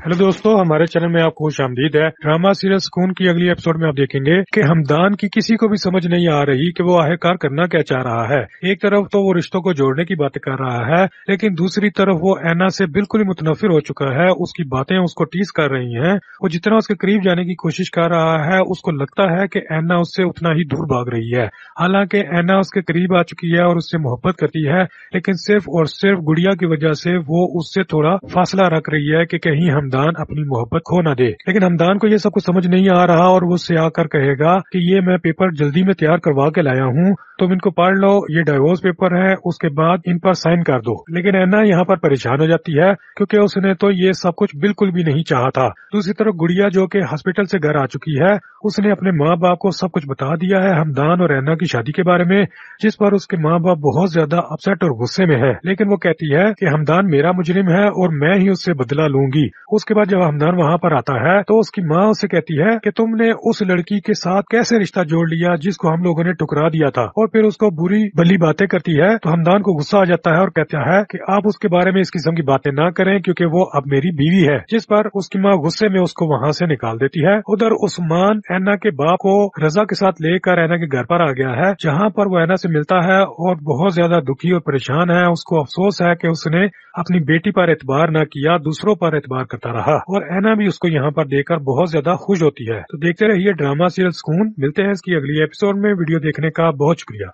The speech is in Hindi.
हेलो दोस्तों हमारे चैनल में आपको खुश आमदीद है ड्रामा सीरियल सुकून की अगली एपिसोड में आप देखेंगे कि हमदान की किसी को भी समझ नहीं आ रही कि वो आहकार करना क्या चाह रहा है एक तरफ तो वो रिश्तों को जोड़ने की बात कर रहा है लेकिन दूसरी तरफ वो ऐना से बिल्कुल ही मुतनफिर हो चुका है उसकी बातें उसको टीस कर रही है वो जितना उसके करीब जाने की कोशिश कर रहा है उसको लगता है की ऐना उससे उतना ही दूर भाग रही है हालांकि ऐना उसके करीब आ चुकी है और उससे मोहब्बत करती है लेकिन सिर्फ और सिर्फ गुड़िया की वजह से वो उससे थोड़ा फासला रख रही है की कहीं हमदान अपनी मोहब्बत खो न दे लेकिन हमदान को ये सब कुछ समझ नहीं आ रहा और वो से आकर कहेगा कि ये मैं पेपर जल्दी में तैयार करवा के लाया हूँ तुम इनको पढ़ लो ये डाइवोर्स पेपर है उसके बाद इन पर साइन कर दो लेकिन एना यहाँ पर परेशान हो जाती है क्योंकि उसने तो ये सब कुछ बिल्कुल भी नहीं चाहा था दूसरी तरफ गुड़िया जो कि हॉस्पिटल से घर आ चुकी है उसने अपने माँ बाप को सब कुछ बता दिया है हमदान और एना की शादी के बारे में जिस पर उसके माँ बाप बहुत ज्यादा अपसेट और गुस्से में है लेकिन वो कहती है की हमदान मेरा मुजरिम है और मैं ही उससे बदला लूंगी उसके बाद जब हमदान वहाँ पर आता है तो उसकी माँ उसे कहती है कि तुमने उस लड़की के साथ कैसे रिश्ता जोड़ लिया जिसको हम लोगों ने टुकरा दिया था और फिर उसको बुरी भली बातें करती है तो हमदान को गुस्सा आ जाता है और कहता है कि आप उसके बारे में इस किस्म की बातें ना करें क्योंकि वो अब मेरी बीवी है जिस पर उसकी माँ गुस्से में उसको वहाँ से निकाल देती है उधर उस्मान ऐना के बाप को रजा के साथ लेकर ऐना के घर पर आ गया है जहाँ पर वो ऐना से मिलता है और बहुत ज्यादा दुखी और परेशान है उसको अफसोस है कि उसने अपनी बेटी पर एतबार न किया दूसरों पर एतबार कर करता रहा और एना भी उसको यहाँ पर देखकर बहुत ज्यादा खुश होती है तो देखते रहिए ड्रामा सीरियल सुकून मिलते हैं इसकी अगली एपिसोड में वीडियो देखने का बहुत शुक्रिया